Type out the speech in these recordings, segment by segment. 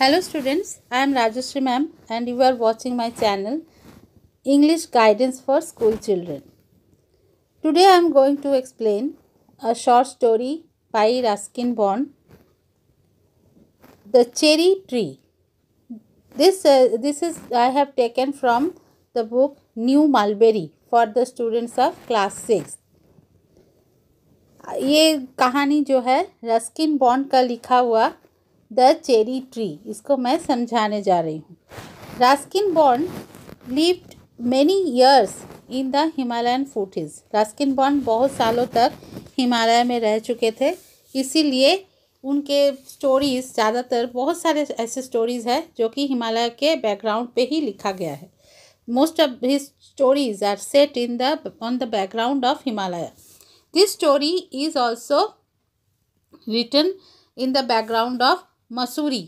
Hello students I am Rajshree ma'am and you are watching my channel English guidance for school children today I am going to explain a short story by Ruskin Bond the cherry tree this this is I have taken from the book New Mulberry for the students of class six ये कहानी जो है Ruskin bond का लिखा हुआ the cherry tree इसको मैं समझाने जा रही हूँ Ruskin Bond lived many years in the Himalayan foothills Ruskin Bond बहुत सालों तक हिमालय में रह चुके थे इसीलिए उनके स्टोरीज़ ज़्यादातर बहुत सारे ऐसे स्टोरीज़ हैं जो कि हिमालय के बैकग्राउंड पे ही लिखा गया है most of his stories are set in the on the background of Himalaya this story is also written in the background of Mussoorie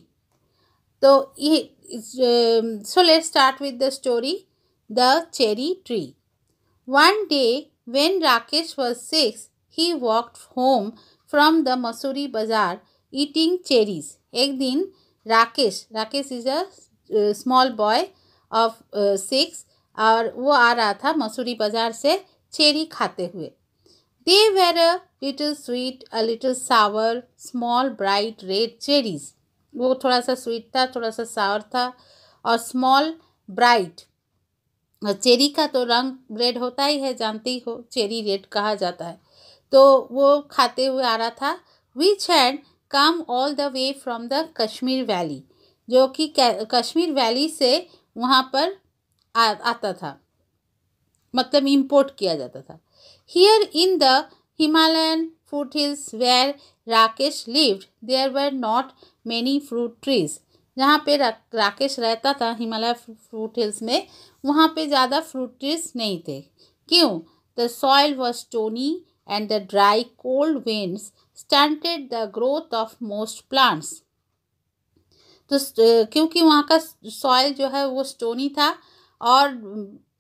तो ये so let start with the story the cherry tree one day when Rakesh was six he walked home from the Mussoorie bazaar eating cherries एक दिन Rakesh Rakesh is a small boy of six और वो आ रहा था मसूरी बाजार से चेरी खाते हुए They were a little sweet, a little sour, small bright red cherries. वो थोड़ा सा स्वीट था थोड़ा सा सावर था और स्मॉल ब्राइट चेरी का तो रंग रेड होता ही है जानती हो चेरी रेड कहा जाता है तो वो खाते हुए आ रहा था which had come all the way from the Kashmir valley जो कि कश्मीर वैली से वहाँ पर आ, आता था मतलब इम्पोर्ट किया जाता था Here in the Himalayan foothills where Rakesh lived, there were not many fruit trees. जहाँ पे राकेश रहता था हिमालय फ्रूट हिल्स में वहाँ पे ज़्यादा फ्रूट ट्रीज नहीं थे क्यों the soil was stony and the dry cold winds stunted the growth of most plants तो क्योंकि वहाँ का सॉइल जो है वो स्टोनी था और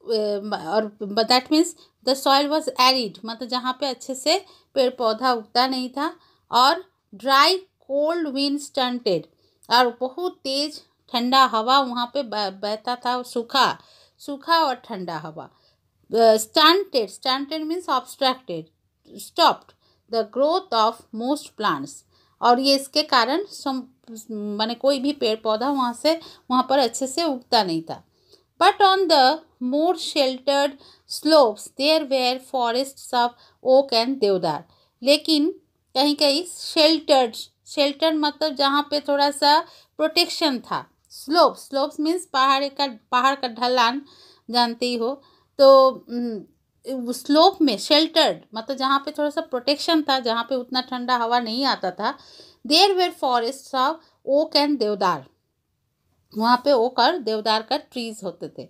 और that means the soil was arid मतलब जहाँ पे अच्छे से पेड़ पौधा उगता नहीं था और ड्राई कोल्ड विन स्टंटेड और बहुत तेज ठंडा हवा वहाँ पे बहता था सूखा सूखा और ठंडा हवा stunted stunted means obstructed stopped the growth of most plants और ये इसके कारण मैंने कोई भी पेड़ पौधा वहाँ से वहाँ पर अच्छे से उगता नहीं था but on the more sheltered slopes there were forest of oak and deodar लेकिन कहीं कहीं शेल्टर्ड शेल्टर मतलब जहाँ पे थोड़ा सा प्रोटेक्शन था स्लोप स्लोप्स मीन्स पहाड़ का पहाड़ का ढलान जानते ही हो तो स्लोप में शेल्टर्ड मतलब जहाँ पे थोड़ा सा प्रोटेक्शन था जहाँ पे उतना ठंडा हवा नहीं आता था there were forest of oak and deodar वहाँ पे ओक और देवदार का ट्रीज होते थे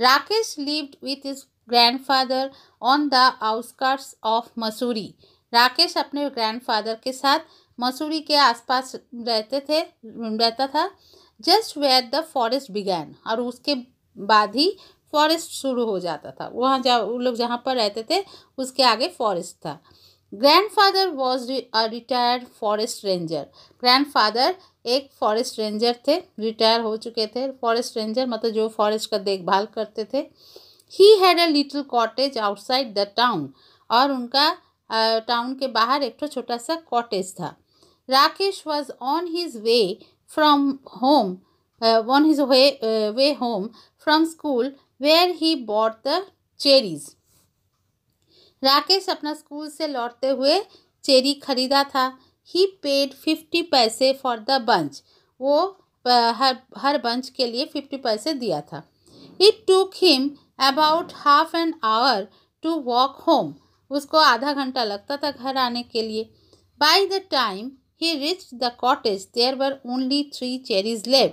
Rakesh lived with his grandfather on the outskirts of Mussoorie Rakesh अपने ग्रैंडफादर के साथ मसूरी के आसपास रहते थे रहता था just where the forest began और उसके बाद ही फॉरेस्ट शुरू हो जाता था वहाँ जा वो लोग जहाँ पर रहते थे उसके आगे फॉरेस्ट था grandfather was a retired forest ranger grandfather एक फॉरेस्ट रेंजर थे रिटायर हो चुके थे फॉरेस्ट रेंजर मतलब जो फॉरेस्ट का देखभाल करते थे he had a little cottage outside the town और उनका टाउन के बाहर एक तो छोटा सा कॉटेज था Rakesh was on his way from home on his way way home from school where he bought the cherries Rakesh अपना स्कूल से लौटते हुए चेरी खरीदा था he paid fifty paise for the bunch वो हर हर बंच के लिए फिफ्टी पैसे दिया था it took him about half an hour to walk home उसको आधा घंटा लगता था घर आने के लिए by the time he reach the cottage there were only three cherries लेव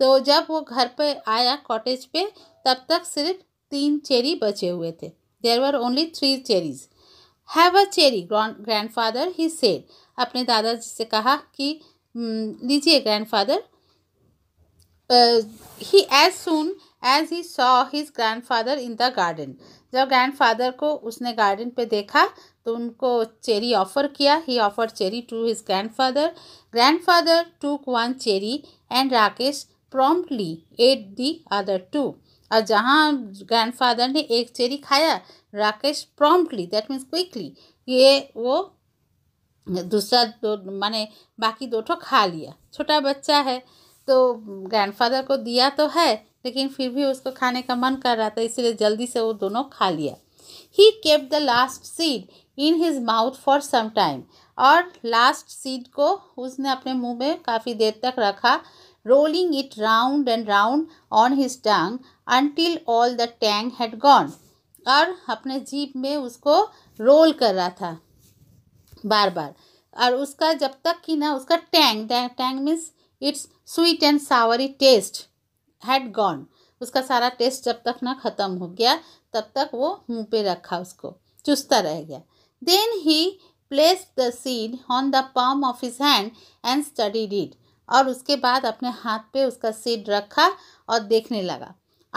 तो जब वो घर पे आया कॉटेज पे तब तक सिर्फ तीन चेरी बचे हुए थे there were only three cherries have a cherry grandfather he said अपने दादाजी से कहा कि हम्म, लीजिए grandfather he as soon as he saw his grandfather in the garden जब ग्रैंडफादर को उसने गार्डन पे देखा तो उनको चेरी ऑफर किया he offer cherry to his grandfather grandfather took one cherry and Rakesh promptly ate the other two और जहाँ ग्रैंडफादर ने एक चेरी खाया Rakesh promptly that means quickly ये वो दूसरा दो माने बाकी दो ठो खा लिया छोटा बच्चा है तो ग्रैंडफादर को दिया तो है लेकिन फिर भी उसको खाने का मन कर रहा था इसलिए जल्दी से वो दोनों खा लिया he kept the last seed in his mouth for some time और लास्ट सीड को उसने अपने मुंह में काफ़ी देर तक रखा rolling it round and round on his tongue until all the tang had gone और अपने जीप में उसको रोल कर रहा था बार बार और उसका जब तक कि ना उसका tang tang means it's sweet and savoury taste had gone उसका सारा टेस्ट जब तक ना ख़त्म हो गया तब तक वो मुंह पे रखा उसको चुस्ता रह गया then he place the seed on the palm of his hand and studied it और उसके बाद अपने हाथ पे उसका सीड रखा और देखने लगा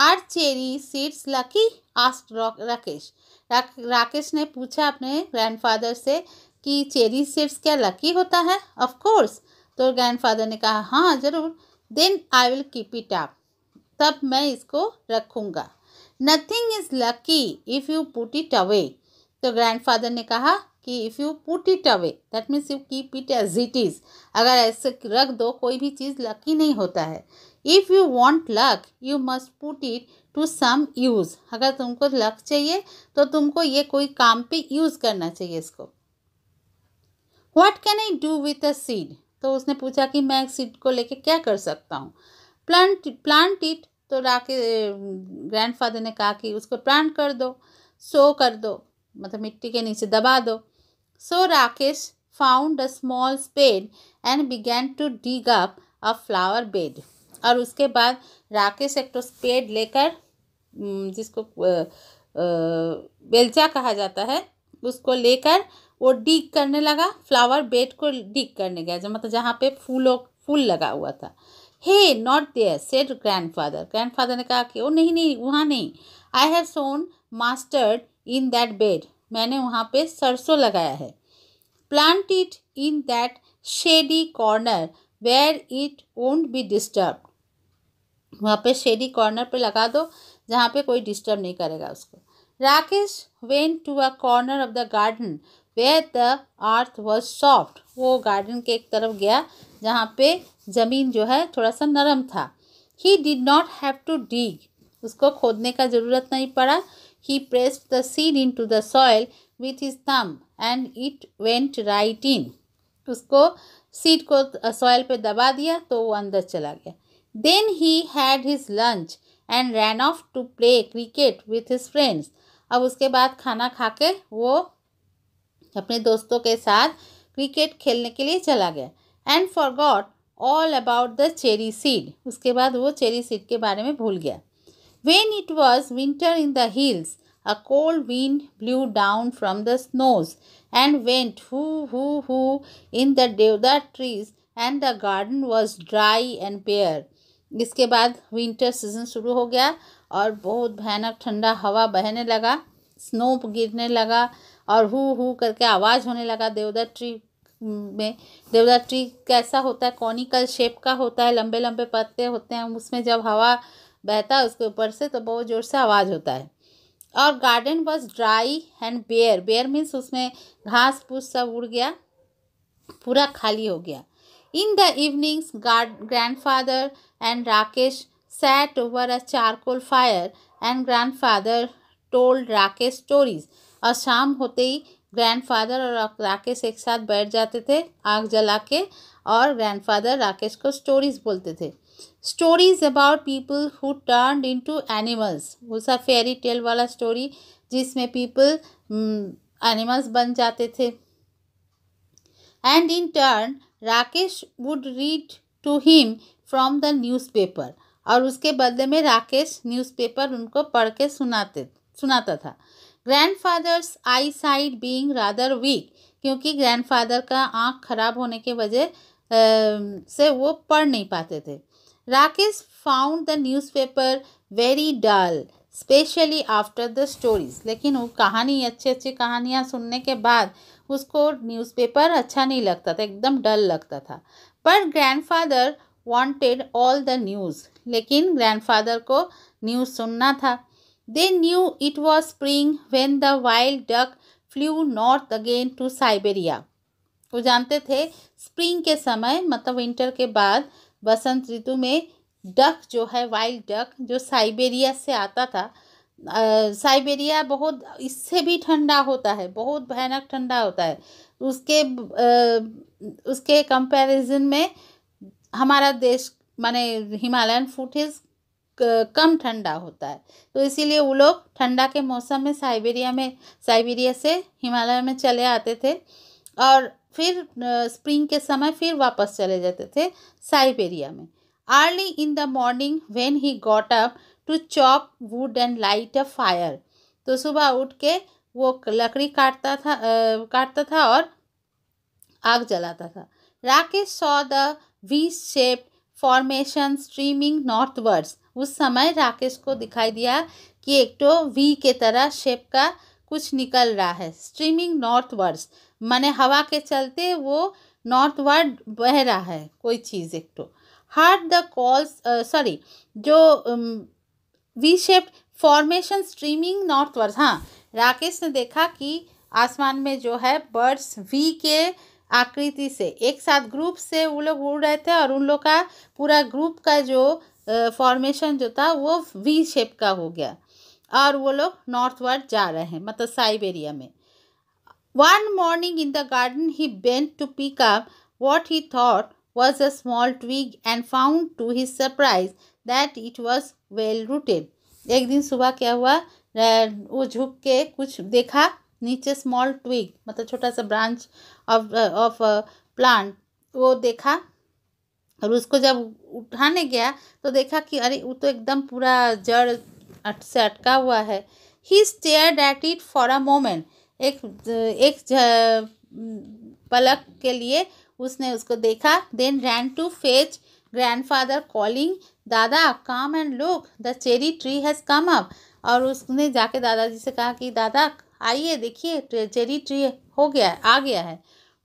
are cherry seeds lucky asked Rakesh Rakesh ने पूछा अपने ग्रैंडफादर से कि चेरी सीड्स क्या लकी होता है ऑफ कोर्स तो ग्रैंडफादर ने कहा हाँ ज़रूर then I will keep it up तब मैं इसको रखूँगा nothing is lucky if you put it away तो ग्रैंडफादर ने कहा कि if you put it away that means you keep it as it is अगर ऐसे रख दो कोई भी चीज़ लकी नहीं होता है if you want luck you must put it to some use अगर तुमको लक चाहिए तो तुमको ये कोई काम पे यूज़ करना चाहिए इसको what can I do with a seed तो उसने पूछा कि मैं सीड को लेके क्या कर सकता हूँ प्लांट प्लांट इट तो राके ग्रैंडफादर ने कहा कि उसको प्लांट कर दो सो कर दो मतलब मिट्टी के नीचे दबा दो so Rakesh found a small spade and began to dig up a flower bed और उसके बाद राकेश एक तो स्पेड लेकर जिसको बेलचा कहा जाता है उसको लेकर वो डिग करने लगा फ्लावर बेड को डिग करने गया जो मतलब जहाँ पे फूलों फूल लगा हुआ था hey not there said grandfather ने कहा कि ओ नहीं नहीं वहाँ नहीं I have sown mustard in that bed मैंने वहाँ पे सरसों लगाया है plant it in that shady corner where it won't be disturb वहाँ पे शेडी कॉर्नर पे लगा दो जहाँ पे कोई डिस्टर्ब नहीं करेगा उसको Rakesh went to a corner of the garden where the earth was soft वो गार्डन के एक तरफ गया जहाँ पे ज़मीन जो है थोड़ा सा नरम था he did not have to dig उसको खोदने का ज़रूरत नहीं पड़ा he press the seed into the soil with his thumb and it went right in उसको सीड को सॉयल पे दबा दिया तो वो अंदर चला गया then he had his lunch and ran off to play cricket with his friends अब उसके बाद खाना खा के वो अपने दोस्तों के साथ क्रिकेट खेलने के लिए चला गया and forgot all about the cherry seed उसके बाद वो चेरी सीड के बारे में भूल गया when it was winter in the hills a cold wind blew down from the snows and went whoo in the deodar trees and the garden was dry and bare इसके बाद विंटर सीजन शुरू हो गया और बहुत भयानक ठंडा हवा बहने लगा स्नो गिरने लगा और हु हु करके आवाज़ होने लगा देवदा ट्री में देवदार ट्री कैसा होता है कॉनिकल शेप का होता है लंबे लंबे पत्ते होते हैं उसमें जब हवा बहता है उसके ऊपर से तो बहुत ज़ोर से आवाज़ होता है और garden was dry and bare bare means उसमें घास फूस सब उड़ गया पूरा खाली हो गया in the evenings grandfather and Rakesh over a charcoal fire and grandfather told Rakesh stories और शाम होते ही ग्रैंडफादर और राकेश एक साथ बैठ जाते थे आग जला के और ग्रैंडफादर राकेश को स्टोरीज बोलते थे stories about people who turn into animals वो सा फेरी टेल वाला स्टोरी जिसमें पीपल एनिमल्स हम्म, बन जाते थे and in turn Rakesh would read to him from the newspaper और उसके बदले में राकेश न्यूज़पेपर उनको पढ़ के सुनाते सुनाता था grandfather's eyesight being rather weak क्योंकि ग्रैंडफादर का आँख खराब होने के वजह से वो पढ़ नहीं पाते थे Rakesh found the newspaper very dull especially after the stories लेकिन वो कहानी अच्छी अच्छी कहानियाँ सुनने के बाद उसको न्यूज़पेपर अच्छा नहीं लगता था एकदम डल लगता था पर grandfather wanted all the news लेकिन ग्रैंडफादर को न्यूज़ सुनना था They knew it was spring when the wild duck flew north again to Siberia. वो जानते थे स्प्रिंग के समय मतलब विंटर के बाद बसंत ऋतु में डक जो है वाइल्ड डक जो साइबेरिया से आता था आ, साइबेरिया बहुत इससे भी ठंडा होता है बहुत भयानक ठंडा होता है उसके आ, उसके कंपैरिजन में हमारा देश माने हिमालयन फूट इज़ कम ठंडा होता है तो इसीलिए वो लोग ठंडा के मौसम में साइबेरिया में साइबेरिया से हिमालय में चले आते थे और फिर स्प्रिंग के समय फिर वापस चले जाते थे साइबेरिया में early in the morning when he got up to chop wood and light a fire तो सुबह उठ के वो लकड़ी काटता था काटता था और आग जलाता था Rakesh saw the V shape formation streaming northwards उस समय राकेश को दिखाई दिया कि एक तो वी के तरह शेप का कुछ निकल रहा है स्ट्रीमिंग नॉर्थ वर्ड्स माने हवा के चलते वो नॉर्थ वर्ड बह रहा है कोई चीज़ एक तो हार्ड द कॉल्स सॉरी जो V shape formation streaming northward हाँ राकेश ने देखा कि आसमान में जो है बर्ड्स वी के आकृति से एक साथ ग्रुप से वो लोग उड़ रहे थे और उन लोग का पूरा ग्रुप का जो फॉर्मेशन जो था वो वी शेप का हो गया और वो लोग नॉर्थ वर्ड जा रहे हैं मतलब साइबेरिया में one morning in the garden he bent to pick up what he thought was a small twig and found to his surprise that it was well rooted एक दिन सुबह क्या हुआ वो झुक के कुछ देखा नीचे स्मॉल ट्विग मतलब छोटा सा ब्रांच ऑफ ऑफ प्लांट वो देखा और उसको जब उठाने गया तो देखा कि अरे वो तो एकदम पूरा जड़ अट से अटका हुआ है he stared at it for a moment एक एक पलक के लिए उसने उसको देखा then ran to fetch grandfather calling दादा come and look the cherry tree has come up और उसने जाके दादाजी से कहा कि दादा आइए देखिए चेरी ट्री हो गया आ गया है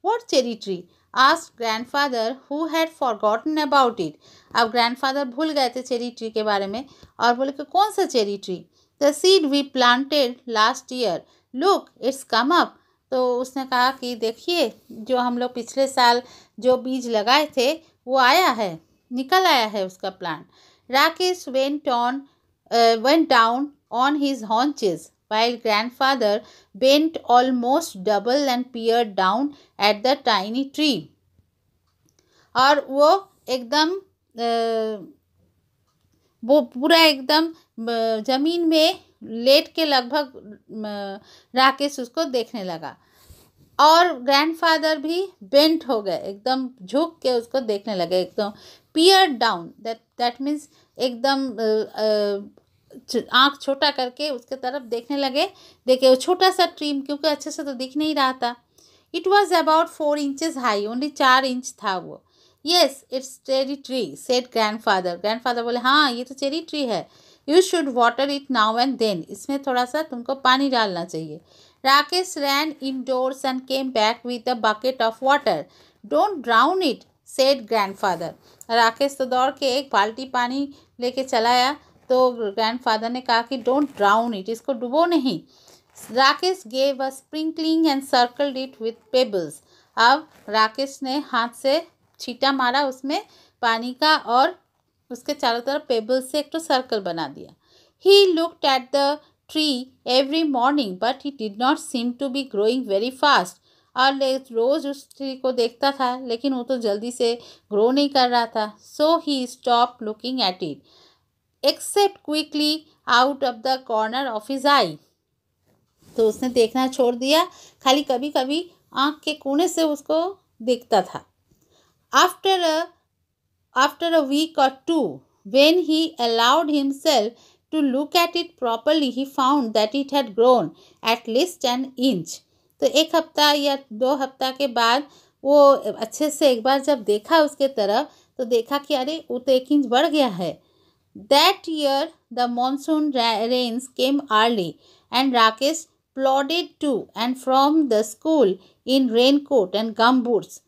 what cherry tree asked father who had forgotten about it अब ग्रैंडफादर भूल गए थे चेरी ट्री के बारे में और बोले कि कौन सा cherry tree the seed we planted last year look it's come up तो उसने कहा कि देखिए जो हम लोग पिछले साल जो बीज लगाए थे वो आया है निकल आया है उसका plant Rakesh went on went down on his haunches while grandfather bent almost double and peered down at the tiny tree और वो एकदम वो पूरा एकदम ज़मीन में लेट के लगभग राकेश उसको देखने लगा और ग्रैंडफादर भी बेंट हो गए एकदम झुक के उसको देखने लगे एकदम peer down that that means एकदम आँख छोटा करके उसके तरफ देखने लगे देखे वो छोटा सा ट्रीम क्योंकि अच्छे से तो दिख नहीं रहा था it was about four inches high only चार इंच था वो yes it's cherry tree said grandfather grandfather बोले हाँ ये तो चेरी ट्री है you should water it now and then इसमें थोड़ा सा तुमको पानी डालना चाहिए Rakesh ran doors and came back with a bucket of water don't drown it said grandfather Rakesh तो दौड़ के एक बाल्टी पानी लेके चलाया तो ग्रैंडफादर ने कहा कि डोंट ड्राउन इट इसको डुबो नहीं Rakesh gave a sprinkling and circled it with pebbles अब राकेश ने हाथ से छीटा मारा उसमें पानी का और उसके चारों तरफ पेबल्स से एक तो सर्कल बना दिया he looked at the tree every morning but he did not seem to be growing very fast और रोज़ उस ट्री को देखता था लेकिन वो तो जल्दी से ग्रो नहीं कर रहा था so he stopped looking at it except quickly out of the corner of his eye तो उसने देखना छोड़ दिया खाली कभी कभी आँख के कोने से उसको देखता था आफ्टर आफ्टर अ वीक और two when he allowed himself to look at it properly he found that it had grown at least an inch तो एक हफ्ता या दो हफ्ता के बाद वो अच्छे से एक बार जब देखा उसके तरफ तो देखा कि अरे वो तो एक इंच बढ़ गया है That year, the monsoon rains came early, and Rakesh plodded to and from the school in raincoat and gum boots.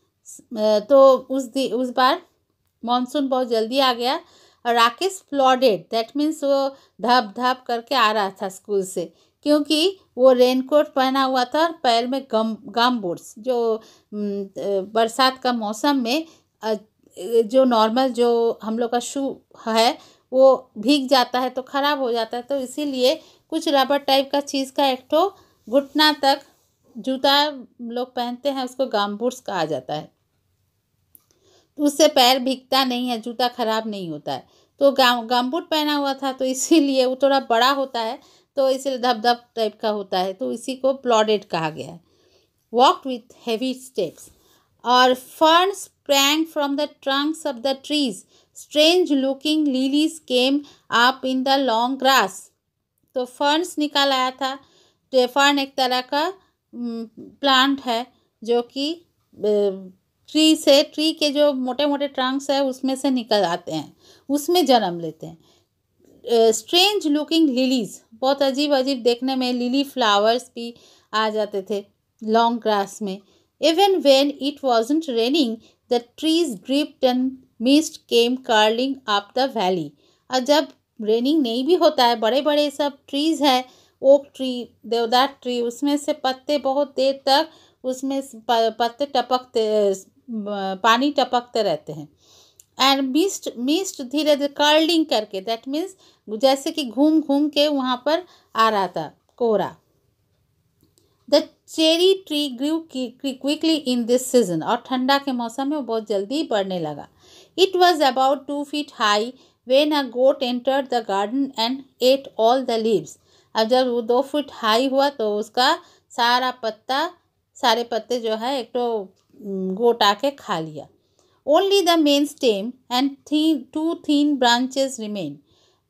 Uh, तो उस दी उस बार मानसून बहुत जल्दी आ गया और राकेश प्लॉडेड दैट मीन्स वो धप धप करके आ रहा था स्कूल से क्योंकि वो रेनकोट पहना हुआ था और पैर में गम गम बूट्स जो बरसात का मौसम में जो नॉर्मल जो हम लोग का शू है वो भीग जाता है तो ख़राब हो जाता है तो इसीलिए कुछ रबर टाइप का चीज़ का एक ठो घुटना तक जूता लोग पहनते हैं उसको गामबूट्स कहा जाता है तो उससे पैर भीगता नहीं है जूता ख़राब नहीं होता है तो गाम गामबूट पहना हुआ था तो इसीलिए वो थोड़ा बड़ा होता है तो इसीलिए धबधब टाइप का होता है तो इसी को प्लॉडेड कहा गया है वॉक विथ हैवी स्टेप्स और fern sprang from the trunks of the trees strange looking lilies came up in the long grass तो फर्न्स निकल आया था तो फर्न एक तरह का प्लांट हम्म, है जो कि ट्री से ट्री के जो मोटे मोटे ट्रंक्स है उसमें से निकल आते हैं उसमें जन्म लेते हैं स्ट्रेंज लुकिंग लिलीज बहुत अजीब अजीब देखने में लिली फ्लावर्स भी आ जाते थे लॉन्ग ग्रास में even when it wasn't raining the trees dripped and mist came curling up the valley और जब रेनिंग नहीं भी होता है बड़े बड़े सब ट्रीज़ है ओक ट्री देवदार ट्री उसमें से पत्ते बहुत देर तक उसमें पत्ते टपकते पानी टपकते रहते हैं एंड मिस्ट मिस्ट धीरे धीरे कर्लिंग करके दैट मीन्स जैसे कि घूम घूम के वहाँ पर आ रहा था कोहरा the cherry tree grew quickly in this season और ठंडा के मौसम में वो बहुत जल्दी बढ़ने लगा it was about two feet high when a goat enter the garden and ate all the leaves अब जब वो दो फुट हाई हुआ तो उसका सारा पत्ता सारे पत्ते जो है एक तो गोट आके खा लिया only the main stem and the two thin branches remain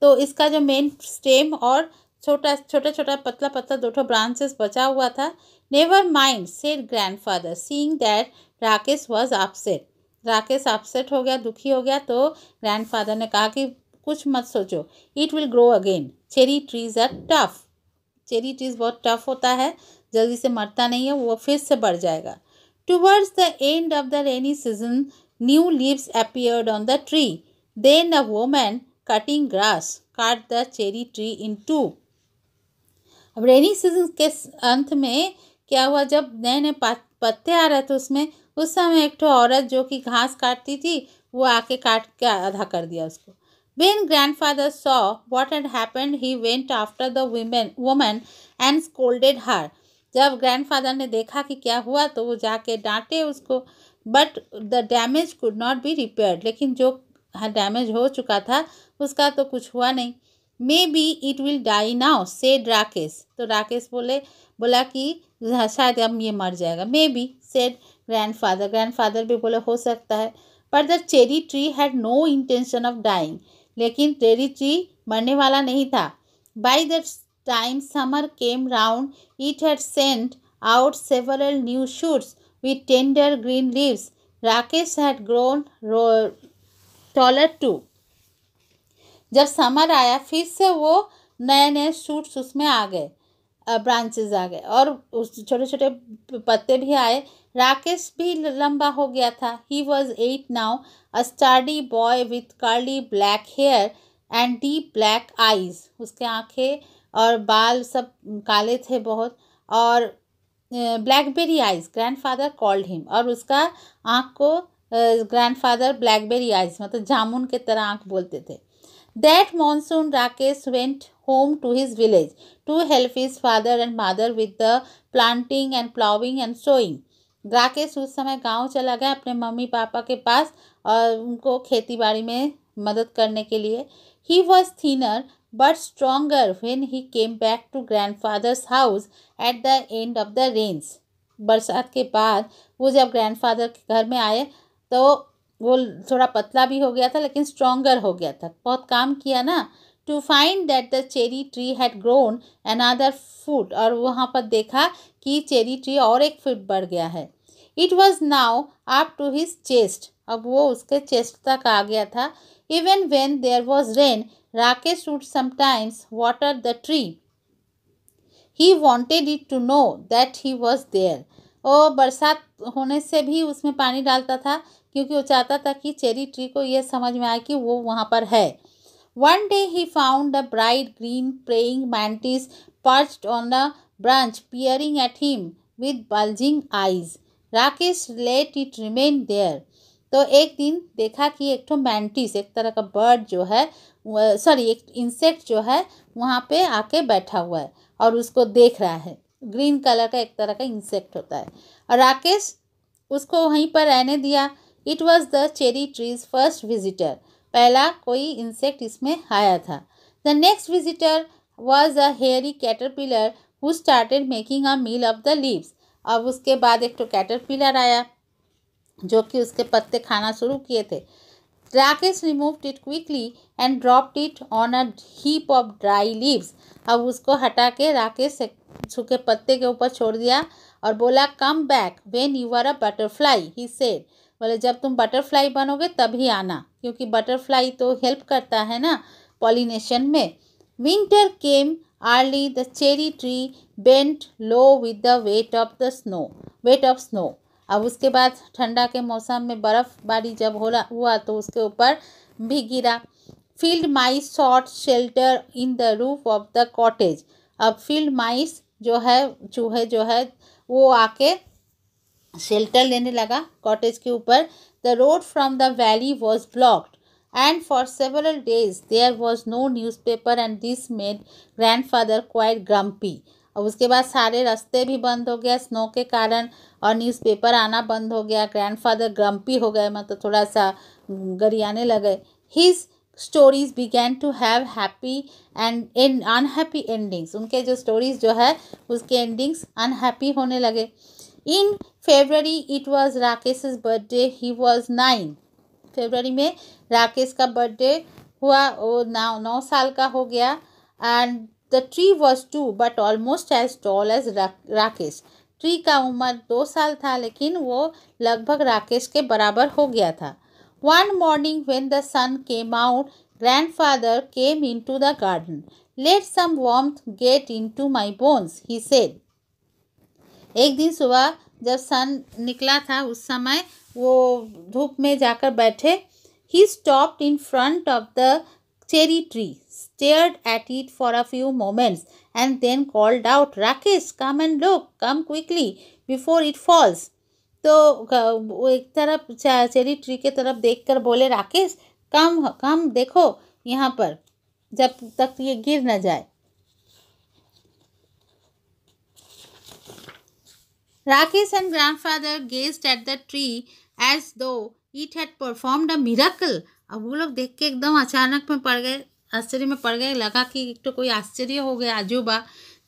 तो इसका जो मेन स्टेम और छोटा छोटा छोटा पतला पतला दो ठो ब्रांचेस बचा हुआ था never mind said grandfather seeing that Rakesh was upset Rakesh upset हो गया दुखी हो गया तो ग्रैंडफादर ने कहा कि कुछ मत सोचो it will grow again cherry trees are tough cherry trees बहुत टफ होता है जल्दी से मरता नहीं है वो फिर से बढ़ जाएगा towards the end of the rainy season new leaves appeared on the tree then a woman cutting grass cut the cherry tree in two अब रेनी सीजन के अंत में क्या हुआ जब नए नए पत्ते आ रहे थे उसमें उस समय एक ठो औरत जो कि घास काटती थी वो आके काट के आधा कर दिया उसको when grandfather saw what and happened he went after the women woman and scolded her जब ग्रैंड फादर ने देखा कि क्या हुआ तो वो जाके डांटे उसको but the damage could not be repair लेकिन जो डैमेज हाँ, हो चुका था उसका तो कुछ हुआ नहीं maybe it will die now said Rakesh तो राकेश बोले बोला कि हाँ, शायद अब ये मर जाएगा maybe said grandfather भी बोले हो सकता है पर the cherry tree had no intention of dying लेकिन चेरी ट्री मरने वाला नहीं था by the time summer came round it had sent out several new shoots with tender green leaves Rakesh had grown taller too जब summer आया फिर से वो नए नए शूट्स उसमें आ गए ब्रांचेस आ गए और उस छोटे छोटे पत्ते भी आए राकेश भी लंबा हो गया था he was eight now a sturdy boy with curly black hair and deep black eyes उसके आंखें और बाल सब काले थे बहुत और blackberry eyes grandfather called him और उसका आँख को ग्रैंडफादर ब्लैकबेरी आइज मतलब जामुन के तरह आँख बोलते थे that monsoon Rakesh went home to his village to help his father and mother with the planting and ploughing and sowing Rakesh उस समय गांव चला गया अपने मम्मी पापा के पास और उनको खेती बाड़ी में मदद करने के लिए he was thinner but stronger when he came back to grandfather's house at the end of the rains बरसात के बाद वो जब ग्रैंडफादर के घर में आए तो वो थोड़ा पतला भी हो गया था लेकिन स्ट्रोंगर हो गया था बहुत काम किया ना to find that the cherry tree had grown another foot और वहाँ पर देखा कि चेरी ट्री और एक फुट बढ़ गया है it was now up to his chest अब वो उसके चेस्ट तक आ गया था even when there was rain Rakesh would sometimes water the tree he wanted it to know that he was there और बरसात होने से भी उसमें पानी डालता था क्योंकि वो चाहता था कि चेरी ट्री को यह समझ में आए कि वो वहाँ पर है One day he found a bright green praying mantis perched on a branch, peering at him with bulging eyes. Rakesh let it remain there. तो एक दिन देखा कि एक तो मैंटिस एक तरह का बर्ड जो है सॉरी एक इंसेक्ट जो है वहाँ पे आके बैठा हुआ है और उसको देख रहा है ग्रीन कलर का एक तरह का इंसेक्ट होता है और राकेश उसको वहीं पर रहने दिया it was the cherry trees first visitor पहला कोई इंसेक्ट इसमें आया था the next visitor was a hairy caterpillar who started making a meal of the leaves अब उसके बाद एक तो कैटरपिलर आया जो कि उसके पत्ते खाना शुरू किए थे Rakesh removed it quickly and dropped it on a heap of dry leaves अब उसको हटा के राकेश सूखे पत्ते के ऊपर छोड़ दिया और बोला come back when you are a butterfly he said बोले जब तुम बटरफ्लाई बनोगे तभी आना क्योंकि बटरफ्लाई तो हेल्प करता है ना पॉलिनेशन में winter came early the cherry tree bent low with the weight of the snow weight of snow अब उसके बाद ठंडा के मौसम में बर्फ़बारी जब हो रहा हुआ तो उसके ऊपर भी गिरा field mice sought shelter in the roof of the cottage अब फील्ड माइस जो है चूहे जो है वो आके शेल्टर लेने लगा कॉटेज के ऊपर the road from the valley was blocked several days there was no newspaper and this made grandfather quite grumpy और उसके बाद सारे रास्ते भी बंद हो गया स्नो के कारण और न्यूज़पेपर आना बंद हो गया ग्रैंडफादर ग्रम्पी हो गए मतलब थोड़ा सा गरियाने लगे his stories began to have happy end and unhappy endings उनके जो स्टोरीज जो है उसके एंडिंग्स अनहैप्पी होने लगे in February it was Rakesh birthday he was nine February में राकेश का बर्थडे हुआ वो नौ नौ साल का हो गया and the tree was two but almost as tall as Rakesh tree का उम्र दो साल था लेकिन वो लगभग राकेश के बराबर हो गया था one morning when the sun came out into the garden let some warmth get into my bones he said एक दिन सुबह जब सन निकला था उस समय वो धूप में जाकर बैठे he stopped in front of the cherry tree stared at it for a few moments and then called out Rakesh come and look come quickly before it falls तो वो एक तरफ चेरी ट्री के तरफ देखकर बोले राकेश कम कम देखो यहाँ पर जब तक ये गिर ना जाए Rakesh and grandfather gazed at the tree as though it had performed a miracle. अब वो लोग देख के एकदम अचानक में पड़ गए आश्चर्य में पड़ गए लगा कि एक तो कोई आश्चर्य हो गया आजूबा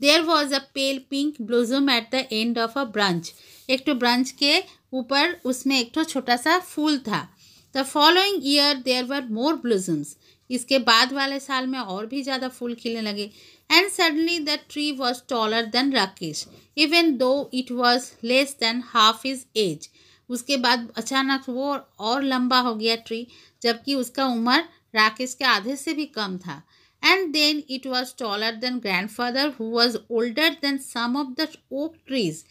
there was a pale pink blossom at the end of a branch एक तो ब्रांच के ऊपर उसमें एक तो छोटा सा फूल था the following year there were more blossoms इसके बाद वाले साल में और भी ज़्यादा फूल खिलने लगे and suddenly the tree was taller than Rakesh, even though it was less than half his age. उसके बाद अचानक वो और लंबा हो गया ट्री जबकि उसका उम्र राकेश के आधे से भी कम था and then it was taller than grandfather who was older than some of the oak trees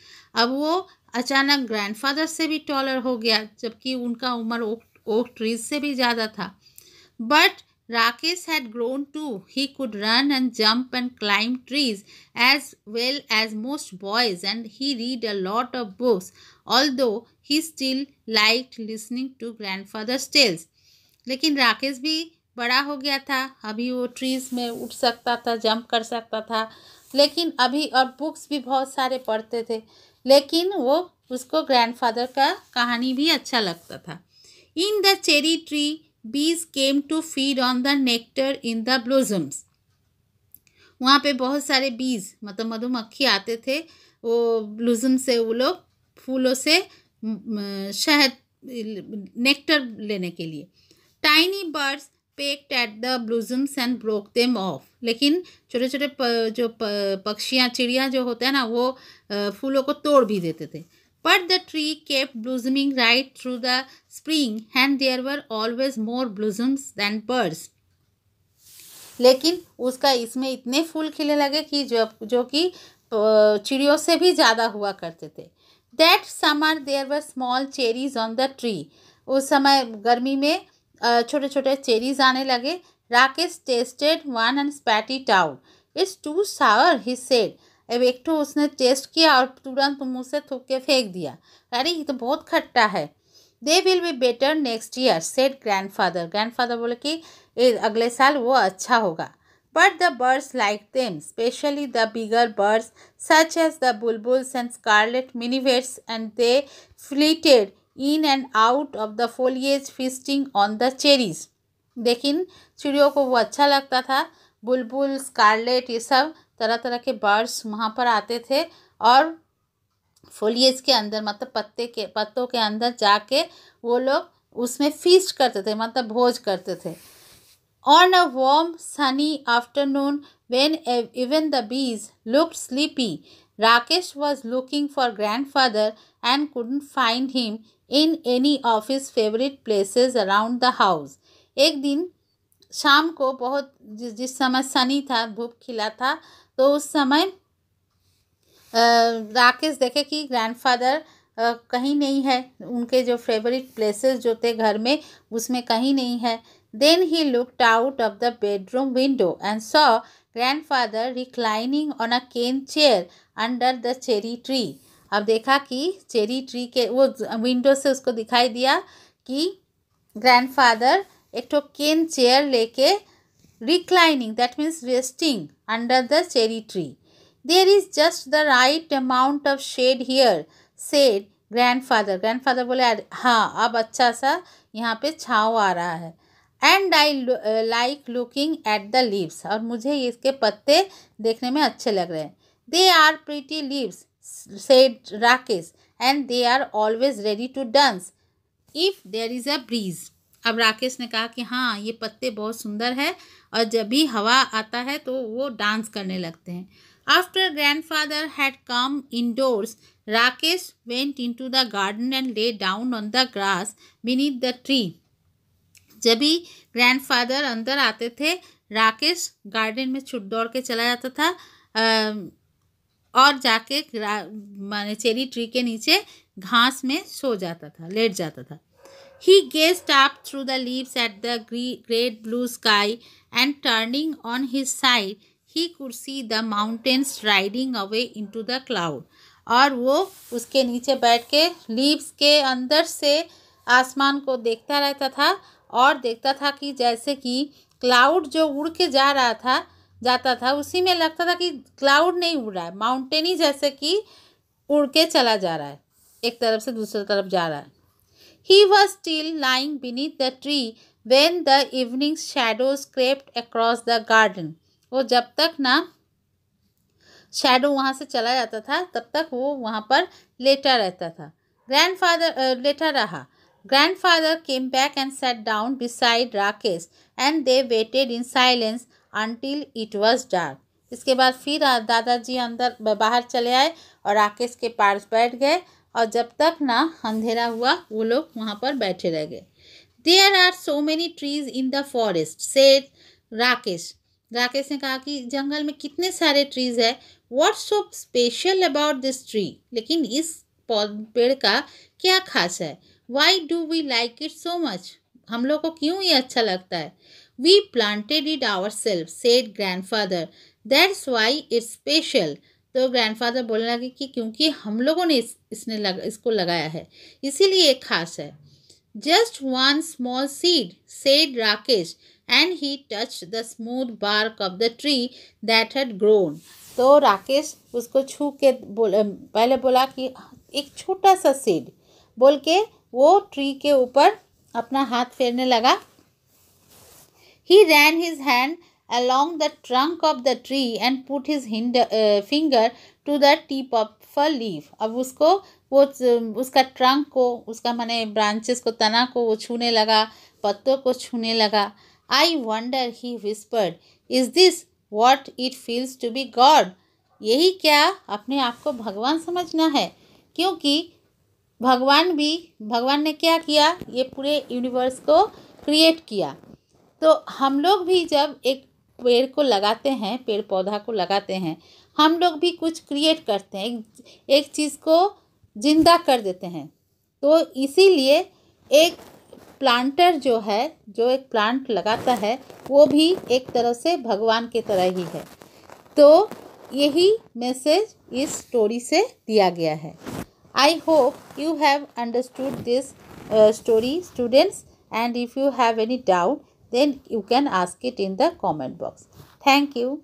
अब वो अचानक ग्रैंड फादर से भी टॉलर हो गया जबकि उनका उम्र ओक ओक ट्रीज से भी ज़्यादा था but Rakesh had grown too. He could run and jump and climb trees as well as most boys and he read a lot of books although he still liked listening to grandfather's tales. लेकिन राकेश भी बड़ा हो गया था अभी वो trees में उठ सकता था जंप कर सकता था लेकिन अभी और बुक्स भी बहुत सारे पढ़ते थे लेकिन वो उसको ग्रैंडफादर का कहानी भी अच्छा लगता था in the cherry tree bees came to feed on the nectar in the blossoms वहाँ पे बहुत सारे बीज मतलब मधुमक्खी आते थे वो ब्लूजम से वो लोग फूलों से शहद नेक्टर लेने के लिए tiny birds pecked at the blossoms and broke them off लेकिन छोटे छोटे जो पक्षियाँ चिड़िया जो होते हैं ना वो फूलों को तोड़ भी देते थे But the tree kept blossoming right through the spring and there were always more blossoms than birds. लेकिन उसका इसमें इतने फूल खिले लगे कि जो जो कि चिड़ियों से भी ज़्यादा हुआ करते थे that summer there were small cherries on the tree उस समय गर्मी में छोटे छोटे चेरीज आने लगे Rakesh tasted one and spat it out it's too sour he said अब एक ठो उसने टेस्ट किया और तुरंत मुँह से थूक के फेंक दिया अरे ये तो बहुत खट्टा है they will be better next year said grandfather grandfather बोले कि अगले साल वो अच्छा होगा but the birds like them especially the bigger birds such as the bulbuls and scarlet minivets and they flitted in and out of the foliage feasting on the cherries लेकिन चिड़ियों को वो अच्छा लगता था बुलबुल स्कारलेट ये सब तरह तरह के बर्ड्स वहाँ पर आते थे और फोलियज के अंदर मतलब पत्ते के पत्तों के अंदर जाके वो लोग उसमें फीस्ट करते थे मतलब भोज करते थे on a warm sunny afternoon when even the bees look sleepy Rakesh was looking for grandfather and couldn't find him in any of his favourite places around the house एक दिन शाम को बहुत जिस समय सनी था धूप खिला था तो उस समय राकेश देखे कि ग्रैंडफादर कहीं नहीं है उनके जो फेवरेट प्लेसेस जो थे घर में उसमें कहीं नहीं है then he looked out of the bedroom window and saw grandfather reclining on a cane chair under the cherry tree अब देखा कि चेरी ट्री के वो विंडो से उसको दिखाई दिया कि ग्रैंडफादर एक ठो केन चेयर लेके reclining that means resting under the cherry tree. There is just the right amount of shade here said grandfather. Grandfather bole ha ab acha sa yahan pe छाँव aa raha hai and i like looking at the leaves aur mujhe iske patte dekhne mein acche lag rahe हैं they are pretty leaves said Rakesh and they are always ready to dance if there is a breeze अब राकेश ने कहा कि हाँ ये पत्ते बहुत सुंदर है और जब भी हवा आता है तो वो डांस करने लगते हैं after grandfather had come indoors Rakesh went into the garden and lay down on the grass beneath the tree जब भी ग्रैंडफादर अंदर आते थे राकेश गार्डन में छुट दौड़ के चला जाता था और जाके माने चेरी ट्री के नीचे घास में सो जाता था लेट जाता था He gazed up through the leaves at the great blue sky and turning on his side, he could see the mountains riding away into the cloud. और वो उसके नीचे बैठ के लीव्स के अंदर से आसमान को देखता रहता था और देखता था कि जैसे कि क्लाउड जो उड़ के जा रहा था जाता था उसी में लगता था कि क्लाउड नहीं उड़ रहा है माउंटेन ही जैसे कि उड़ के चला जा रहा है एक तरफ से दूसरी तरफ जा रहा है He was still lying beneath the tree when the evening shadows crept across the garden. वो जब तक ना शेडो वहाँ से चला जाता था तब तक वो वहाँ पर लेटा रहता था ग्रैंडफादर लेटा रहा grandfather came back and sat down beside Rakesh and they waited in silence until it was dark इसके बाद फिर दादाजी अंदर बाहर चले आए और राकेश के पास बैठ गए और जब तक ना अंधेरा हुआ वो लोग वहाँ पर बैठे रह गए there are so many trees in the forest said Rakesh Rakesh ने कहा कि जंगल में कितने सारे ट्रीज है what so special about this tree लेकिन इस पेड़ का क्या खास है why do we like it so much हम लोग को क्यों ये अच्छा लगता है we planted it our self said grandfather that's why it's special तो ग्रैंडफादर बोलने लगे कि क्योंकि हम लोगों ने इस इसने लग, इसको लगाया है इसीलिए एक खास है just one small seed said Rakesh and he touch the smooth bark of the tree that had grown तो राकेश उसको छू के बोल पहले बोला कि एक छोटा सा सीड बोल के वो ट्री के ऊपर अपना हाथ फेरने लगा he ran his hand along the trunk of the tree and put his hinder, uh, finger to the tip of a leaf अब उसको वो उसका ट्रंक को उसका माने ब्रांचेस को तना को वो छूने लगा पत्तों को छूने लगा I wonder he whispered is this what it feels to be God यही क्या अपने आप को भगवान समझना है क्योंकि भगवान भी भगवान ने क्या किया ये पूरे यूनिवर्स को क्रिएट किया तो हम लोग भी जब एक पेड़ को लगाते हैं पेड़ पौधा को लगाते हैं हम लोग भी कुछ क्रिएट करते हैं एक, चीज़ को जिंदा कर देते हैं तो इसीलिए एक प्लांटर जो है जो एक प्लांट लगाता है वो भी एक तरह से भगवान के तरह ही है तो यही मैसेज इस स्टोरी से दिया गया है I hope you have understood this story students and if you have any doubt then you can ask it in the comment box. Thank you.